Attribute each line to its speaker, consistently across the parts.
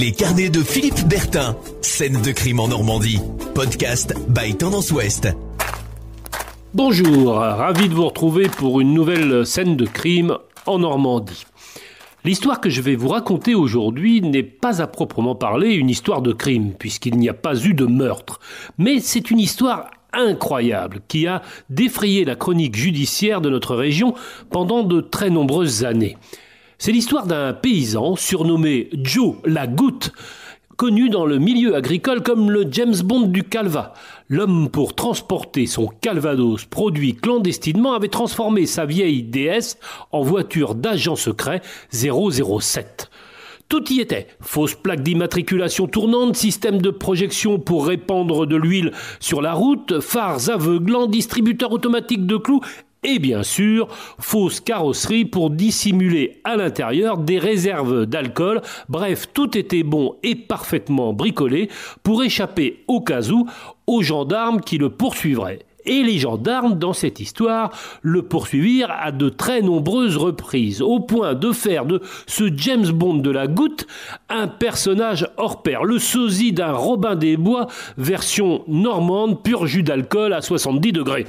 Speaker 1: Les carnets de Philippe Bertin. Scène de crime en Normandie. Podcast by Tendance Ouest. Bonjour, ravi de vous retrouver pour une nouvelle scène de crime en Normandie. L'histoire que je vais vous raconter aujourd'hui n'est pas à proprement parler une histoire de crime, puisqu'il n'y a pas eu de meurtre, mais c'est une histoire incroyable qui a défrayé la chronique judiciaire de notre région pendant de très nombreuses années. C'est l'histoire d'un paysan surnommé Joe la goutte, connu dans le milieu agricole comme le James Bond du Calva. L'homme pour transporter son Calvados produit clandestinement avait transformé sa vieille DS en voiture d'agent secret 007. Tout y était. Fausse plaque d'immatriculation tournante, système de projection pour répandre de l'huile sur la route, phares aveuglants, distributeur automatique de clous et bien sûr, fausse carrosserie pour dissimuler à l'intérieur des réserves d'alcool. Bref, tout était bon et parfaitement bricolé pour échapper au cas où aux gendarmes qui le poursuivraient. Et les gendarmes, dans cette histoire, le poursuivirent à de très nombreuses reprises, au point de faire de ce James Bond de la goutte un personnage hors pair, le sosie d'un Robin des Bois version normande, pur jus d'alcool à 70 degrés.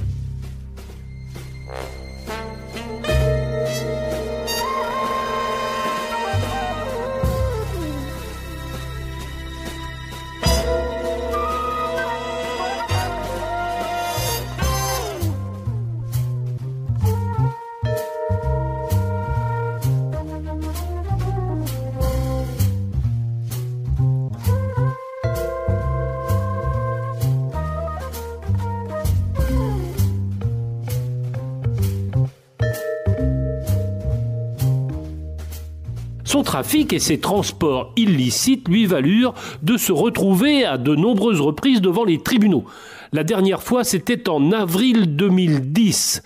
Speaker 1: Son trafic et ses transports illicites lui valurent de se retrouver à de nombreuses reprises devant les tribunaux. La dernière fois, c'était en avril 2010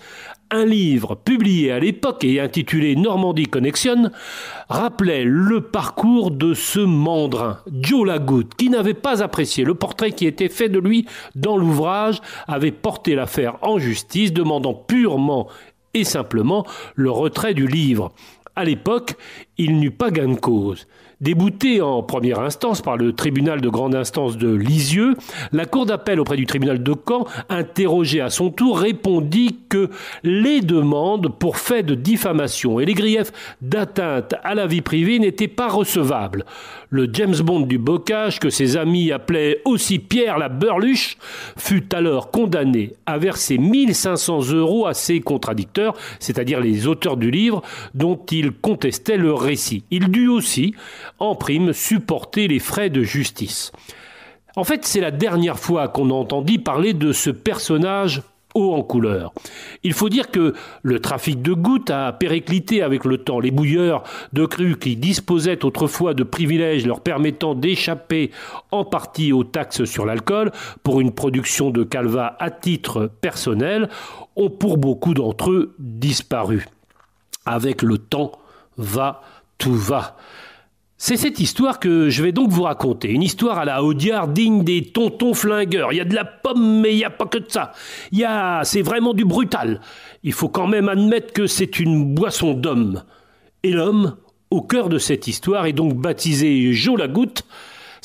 Speaker 1: un livre publié à l'époque et intitulé Normandie Connection rappelait le parcours de ce mandrin, Joe Lagoutte, qui n'avait pas apprécié le portrait qui était fait de lui dans l'ouvrage, avait porté l'affaire en justice, demandant purement et simplement le retrait du livre à l'époque, il n'eut pas gain de cause débouté en première instance par le tribunal de grande instance de Lisieux, la Cour d'appel auprès du tribunal de Caen, interrogée à son tour, répondit que les demandes pour faits de diffamation et les griefs d'atteinte à la vie privée n'étaient pas recevables. Le James Bond du bocage, que ses amis appelaient aussi Pierre la Berluche, fut alors condamné à verser 1500 euros à ses contradicteurs, c'est-à-dire les auteurs du livre dont il contestait le récit. Il dut aussi en prime, supporter les frais de justice. En fait, c'est la dernière fois qu'on entendit parler de ce personnage haut en couleur. Il faut dire que le trafic de gouttes a périclité avec le temps. Les bouilleurs de crues qui disposaient autrefois de privilèges leur permettant d'échapper en partie aux taxes sur l'alcool pour une production de calva à titre personnel ont pour beaucoup d'entre eux disparu. Avec le temps, va, tout va. C'est cette histoire que je vais donc vous raconter. Une histoire à la Audiard digne des tontons flingueurs. Il y a de la pomme, mais il n'y a pas que de ça. a. C'est vraiment du brutal. Il faut quand même admettre que c'est une boisson d'homme. Et l'homme, au cœur de cette histoire, est donc baptisé Jo Goutte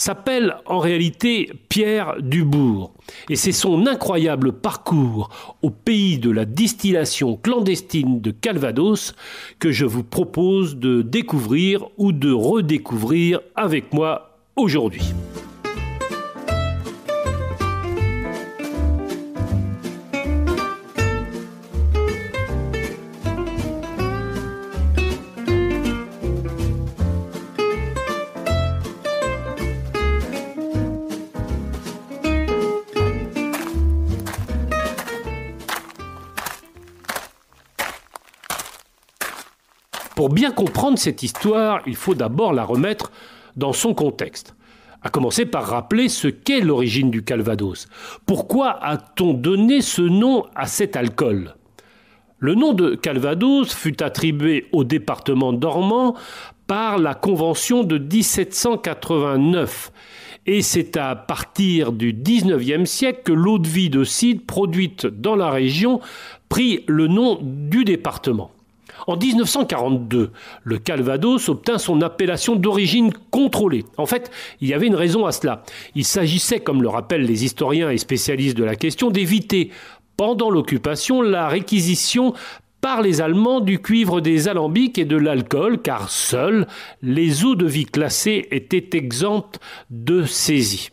Speaker 1: s'appelle en réalité Pierre Dubourg. Et c'est son incroyable parcours au pays de la distillation clandestine de Calvados que je vous propose de découvrir ou de redécouvrir avec moi aujourd'hui. Pour bien comprendre cette histoire, il faut d'abord la remettre dans son contexte. À commencer par rappeler ce qu'est l'origine du Calvados. Pourquoi a-t-on donné ce nom à cet alcool Le nom de Calvados fut attribué au département dormant par la Convention de 1789. Et c'est à partir du 19e siècle que l'eau de vie de cidre produite dans la région prit le nom du département. En 1942, le Calvados obtint son appellation d'origine contrôlée. En fait, il y avait une raison à cela. Il s'agissait, comme le rappellent les historiens et spécialistes de la question, d'éviter, pendant l'occupation, la réquisition par les Allemands du cuivre des alambics et de l'alcool, car seuls les eaux de vie classées étaient exemptes de saisie.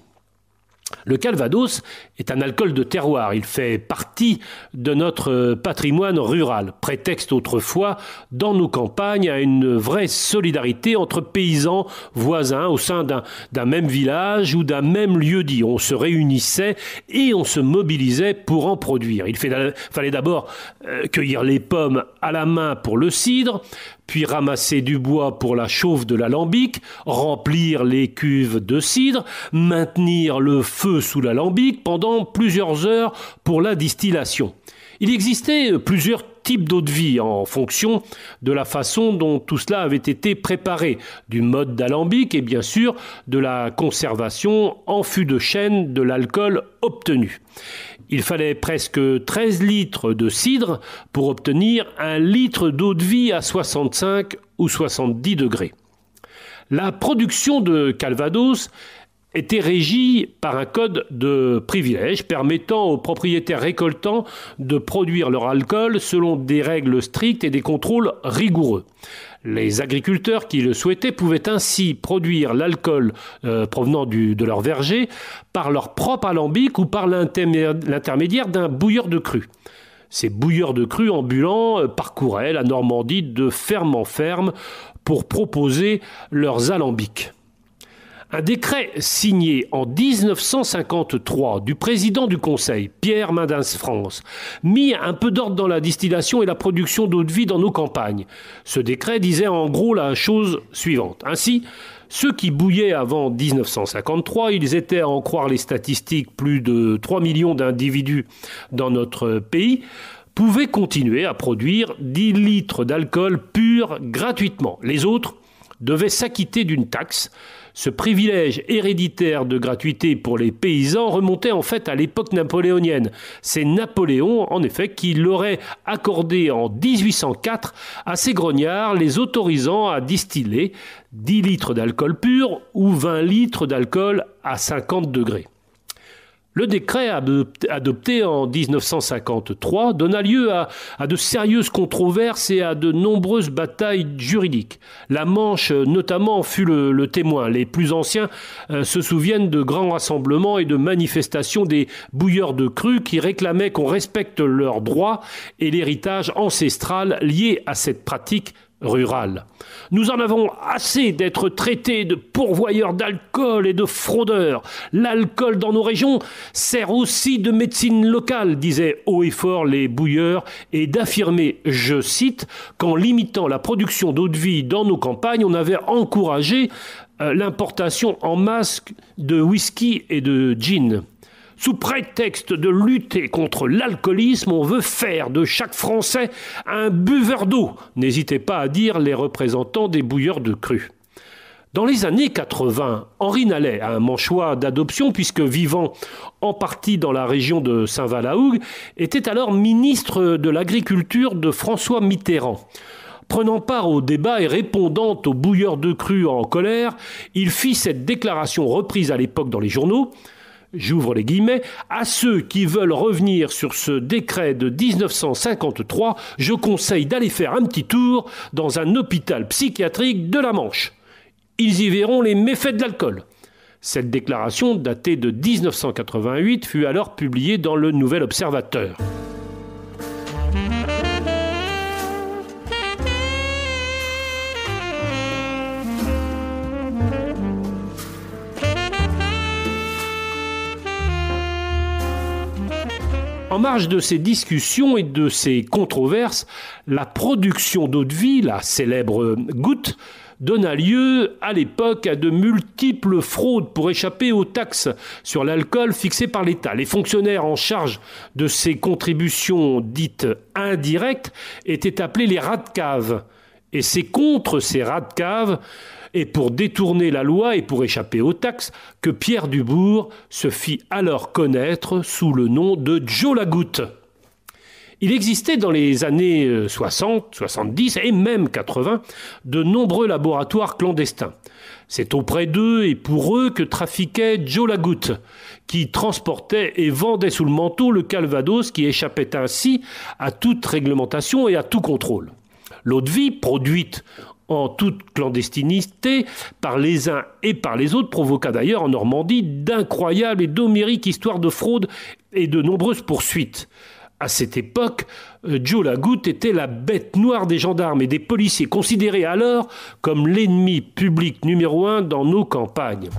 Speaker 1: Le Calvados est un alcool de terroir. Il fait partie de notre euh, patrimoine rural, prétexte autrefois dans nos campagnes à une vraie solidarité entre paysans voisins au sein d'un même village ou d'un même lieu dit. On se réunissait et on se mobilisait pour en produire. Il fallait d'abord euh, cueillir les pommes à la main pour le cidre, puis ramasser du bois pour la chauffe de l'alambic, remplir les cuves de cidre, maintenir le feu sous l'alambic pendant plusieurs heures pour la distillation. Il existait plusieurs types d'eau de vie en fonction de la façon dont tout cela avait été préparé, du mode d'alambic et bien sûr de la conservation en fût de chêne de l'alcool obtenu. Il fallait presque 13 litres de cidre pour obtenir un litre d'eau de vie à 65 ou 70 degrés. La production de Calvados était régie par un code de privilège permettant aux propriétaires récoltants de produire leur alcool selon des règles strictes et des contrôles rigoureux. Les agriculteurs qui le souhaitaient pouvaient ainsi produire l'alcool euh, provenant de leur verger par leur propre alambic ou par l'intermédiaire d'un bouilleur de crue. Ces bouilleurs de cru ambulants euh, parcouraient la Normandie de ferme en ferme pour proposer leurs alambics. Un décret signé en 1953 du président du Conseil, Pierre Mendès France, mit un peu d'ordre dans la distillation et la production d'eau de vie dans nos campagnes. Ce décret disait en gros la chose suivante. Ainsi, ceux qui bouillaient avant 1953, ils étaient, à en croire les statistiques, plus de 3 millions d'individus dans notre pays, pouvaient continuer à produire 10 litres d'alcool pur gratuitement. Les autres devaient s'acquitter d'une taxe ce privilège héréditaire de gratuité pour les paysans remontait en fait à l'époque napoléonienne. C'est Napoléon, en effet, qui l'aurait accordé en 1804 à ses grognards, les autorisant à distiller 10 litres d'alcool pur ou 20 litres d'alcool à 50 degrés. Le décret adopté en 1953 donna lieu à, de sérieuses controverses et à de nombreuses batailles juridiques. La Manche notamment fut le, témoin. Les plus anciens euh, se souviennent de grands rassemblements et de manifestations des bouilleurs de crues qui réclamaient qu'on respecte leurs droits et l'héritage ancestral lié à cette pratique Rural. Nous en avons assez d'être traités de pourvoyeurs d'alcool et de fraudeurs. L'alcool dans nos régions sert aussi de médecine locale, disaient haut et fort les bouilleurs, et d'affirmer, je cite, qu'en limitant la production d'eau de vie dans nos campagnes, on avait encouragé euh, l'importation en masque de whisky et de gin. Sous prétexte de lutter contre l'alcoolisme, on veut faire de chaque Français un buveur d'eau, n'hésitez pas à dire les représentants des bouilleurs de crue. Dans les années 80, Henri Nallet, un manchois d'adoption puisque vivant en partie dans la région de Saint-Valahougue, était alors ministre de l'Agriculture de François Mitterrand. Prenant part au débat et répondant aux bouilleurs de crue en colère, il fit cette déclaration reprise à l'époque dans les journaux j'ouvre les guillemets, à ceux qui veulent revenir sur ce décret de 1953, je conseille d'aller faire un petit tour dans un hôpital psychiatrique de la Manche. Ils y verront les méfaits de l'alcool. Cette déclaration, datée de 1988, fut alors publiée dans le Nouvel Observateur. En marge de ces discussions et de ces controverses, la production d'eau de vie, la célèbre goutte, donna lieu à l'époque à de multiples fraudes pour échapper aux taxes sur l'alcool fixées par l'État. Les fonctionnaires en charge de ces contributions dites indirectes étaient appelés les rats de cave. Et c'est contre ces rats de cave et pour détourner la loi et pour échapper aux taxes que Pierre Dubourg se fit alors connaître sous le nom de Joe Lagoutte. Il existait dans les années 60, euh, 70 et même 80 de nombreux laboratoires clandestins. C'est auprès d'eux et pour eux que trafiquait Joe Lagoutte, qui transportait et vendait sous le manteau le Calvados qui échappait ainsi à toute réglementation et à tout contrôle. L'eau de vie produite en toute clandestinité par les uns et par les autres, provoqua d'ailleurs en Normandie d'incroyables et d'homériques histoires de fraude et de nombreuses poursuites. À cette époque, euh, Joe Lagoutte était la bête noire des gendarmes et des policiers, considérés alors comme l'ennemi public numéro un dans nos campagnes.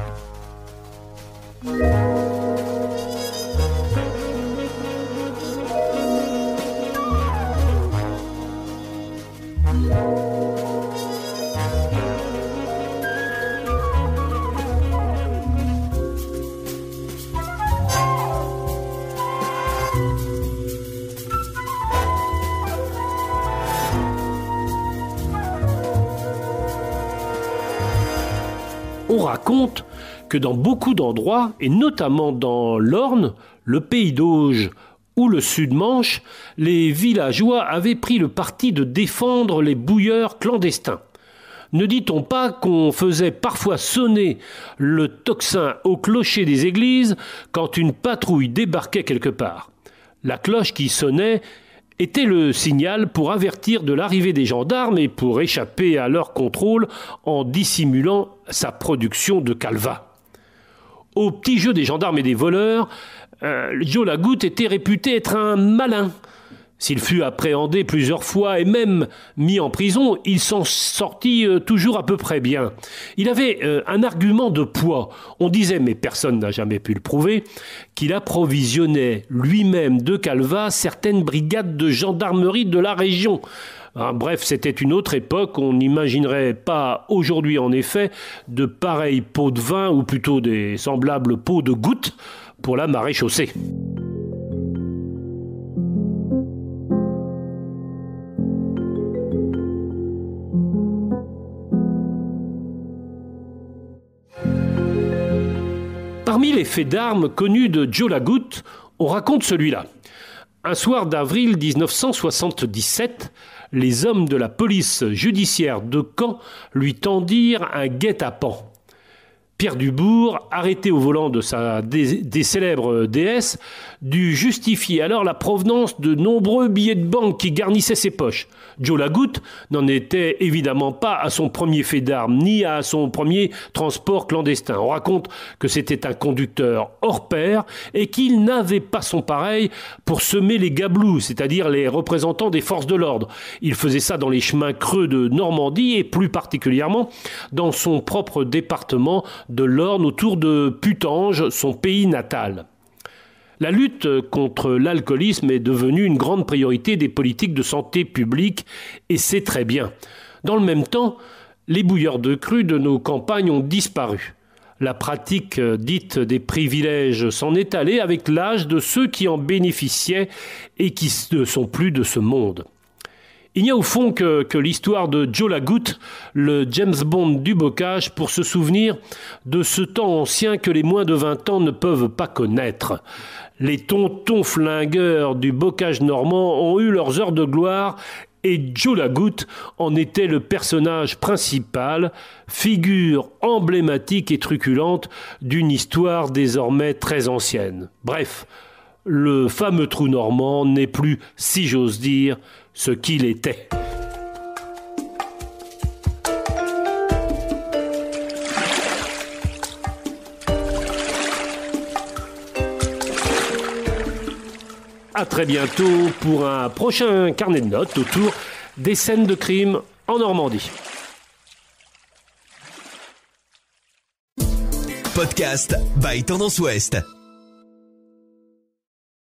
Speaker 1: raconte que dans beaucoup d'endroits, et notamment dans l'Orne, le pays d'Auge ou le Sud-Manche, les villageois avaient pris le parti de défendre les bouilleurs clandestins. Ne dit-on pas qu'on faisait parfois sonner le tocsin au clocher des églises quand une patrouille débarquait quelque part La cloche qui sonnait était le signal pour avertir de l'arrivée des gendarmes et pour échapper à leur contrôle en dissimulant sa production de calva. Au petit jeu des gendarmes et des voleurs, euh, Joe Lagoutte était réputé être un malin, s'il fut appréhendé plusieurs fois et même mis en prison, il s'en sortit euh, toujours à peu près bien. Il avait euh, un argument de poids. On disait, mais personne n'a jamais pu le prouver, qu'il approvisionnait lui-même de Calva certaines brigades de gendarmerie de la région. Ah, bref, c'était une autre époque, on n'imaginerait pas aujourd'hui en effet de pareils pots de vin, ou plutôt des semblables pots de gouttes, pour la marée Parmi les faits d'armes connus de Joe Lagoutte, on raconte celui-là. Un soir d'avril 1977, les hommes de la police judiciaire de Caen lui tendirent un guet-apens. Pierre Dubourg, arrêté au volant de sa des, célèbres euh, déesses, dut justifier alors la provenance de nombreux billets de banque qui garnissaient ses poches. Joe Lagoutte n'en était évidemment pas à son premier fait d'armes ni à son premier transport clandestin. On raconte que c'était un conducteur hors pair et qu'il n'avait pas son pareil pour semer les gablous, c'est-à-dire les représentants des forces de l'ordre. Il faisait ça dans les chemins creux de Normandie et plus particulièrement dans son propre département de l'Orne autour de Putange, son pays natal. La lutte contre l'alcoolisme est devenue une grande priorité des politiques de santé publique et c'est très bien. Dans le même temps, les bouilleurs de crue de nos campagnes ont disparu. La pratique dite des privilèges s'en est allée avec l'âge de ceux qui en bénéficiaient et qui ne sont plus de ce monde. Il n'y a au fond que, l'histoire de Joe Lagoutte, le James Bond du bocage, pour se souvenir de ce temps ancien que les moins de 20 ans ne peuvent pas connaître. Les tontons flingueurs du bocage normand ont eu leurs heures de gloire et Joe Lagoutte en était le personnage principal, figure emblématique et truculente d'une histoire désormais très ancienne. Bref, le fameux trou normand n'est plus, si j'ose dire, ce qu'il était. À très bientôt pour un prochain carnet de notes autour des scènes de crime en Normandie. Podcast by Tendance Ouest.